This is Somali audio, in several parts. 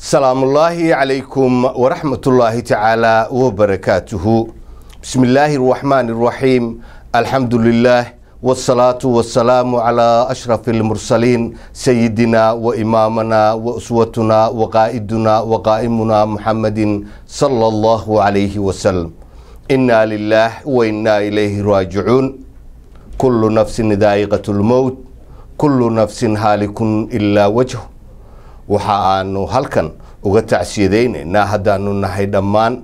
السلام الله عليكم ورحمة الله تعالى وبركاته بسم الله الرحمن الرحيم الحمد لله والصلاة والسلام على أشرف المرسلين سيدنا وإمامنا وأسوتنا وقائدنا وقائمنا محمد صلى الله عليه وسلم إنا لله وإنا إليه راجعون كل نفس ذائقة الموت كل نفس هالك إلا وجهه waxa aanu halkan uga tacsiyadaynaynaa haddaanu nahay dhammaan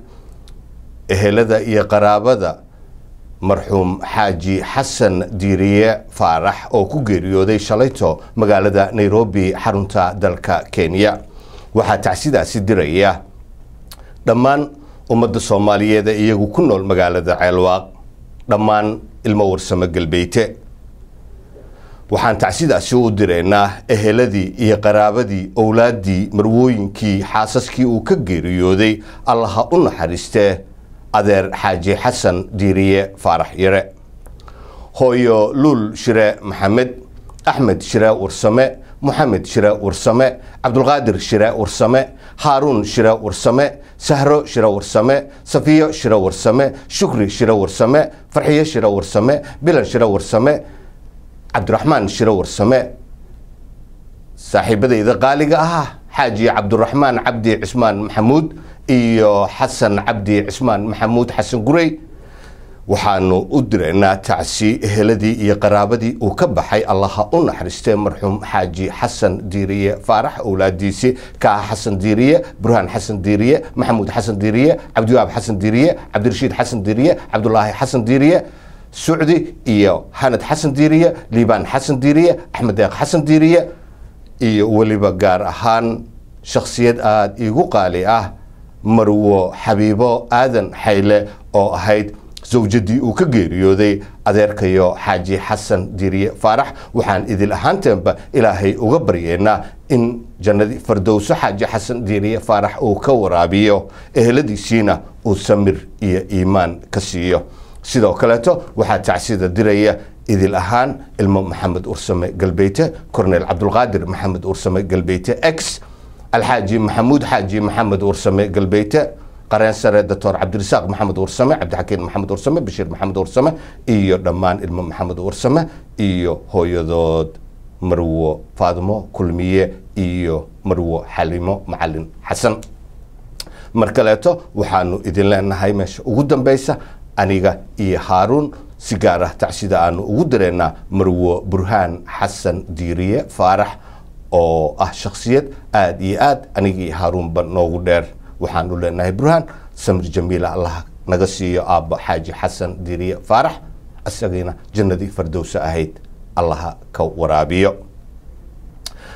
ehelada iyo qaraabada marxuum xaaji xasan diiriye faarax oo ku geeriyooday shalayto magaalada nairobi xarunta dalka kenya waxaa tacsidaasi diraya dhammaan ummadda soomaaliyeed ee iyagu ku nool magaalada ceelwaaq dhammaan ilmo warsamo galbeyte waxaan tacsidaasi u direynaa eheladii iyo qaraabadii owlaaddii marwooyinkii xaasaskii uu ka geeriyooday allaha u naxariistee adeer xaaji xasan diiriye faarax yare hooyo luul shire maxamed axmed shire warsame moxamed shire warsame cabdulqaadir shire warsame haaruun shire warsame sahro shire warsame safiyo shire warsame shukri shire warsame farxiyo shire warsame bilan shire warsame cabdiraxmaan shiro warsame saaxiibadayda qaaliga ahaa xaaji cabdiraxmaan cabdi cismaan maxamuud iyo xasan cabdi cismaan maxamuud xasan gurey waxaanu u diraynaa tacsi eheladii iyo qaraabadii uu ka baxay allaha u naxariistee marxuum xaaji xasan diiriye faarax owlaadiisi kaaha xasan diiriye burhaan xasan diiriye maxamuud xasan diiriye cabdiwaab xasan diiriye cabdirashiid xasan diiriye cabdulaahi xasan diiriye sucdi iyo xanad xasan diiriye liibaan xasan diiriye axmed deeq xasan diiriye iyo weliba gaar ahaan shakhsiyad aada igu qaali ah marwo xabiibo aadan xayle oo ahayd sawjadii uu ka geeriyooday adeerkayo xaaji xasan diiriye faarax waxaan idil ahaanteenba ilaahay uga baryeennaa in jannadii fardowso xaaji xasan diiriye faarax uu ka waraabiyo eheladiisiina uu samir iyo iimaan ka siiyo sidoo kaleeto waxaa tacsida diraya idil ahaan ilmo maxamed ursame galbeyte cornel cabdulqaadir maxamed ursame galbeyte x alxaaji maxamuud xaaji maxamed ursame galbeyte qareen sare doctor cabdirasaaq maxamed ursame cabdixakiin maxamed ursame bashiir maxamed ursame iyo dhammaan ilmo maxamed ursame iyo hooyadood marwo faadimo kulmiye iyo marwo xalimo macalin xasan mar kaleeto waxaanu idin leenahay meesha ugu dambeysa aniga iyo haaruun si gaar ah tacsida aanu ugu dareennaa marwo burhaan xasan diiriye faarax oo ah shaksiyad aada iyo aad aniga iyo haaruunba noogu dheer waxaanu leenahay burhaan samir jamiila allah naga siiyo aabba xaaji xasan diiriye faarax isagiina jannadii fardowsa ahayd allaha ka waraabiyo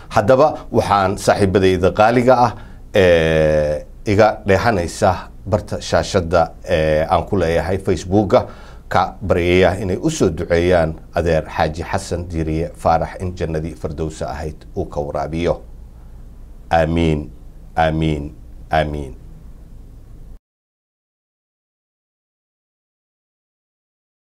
haddaba waxaan saaxiibadayda qaaliga ah ee iga dheehanaysa barta shaashada ee aan ku leeyahay facebooka ka baryaya inay usoo duceeyaan adeer xaaji xasan diiriye faarax in jannadii fardowsa ahayd uu ka waraabiyo aamiin aamiin aamiin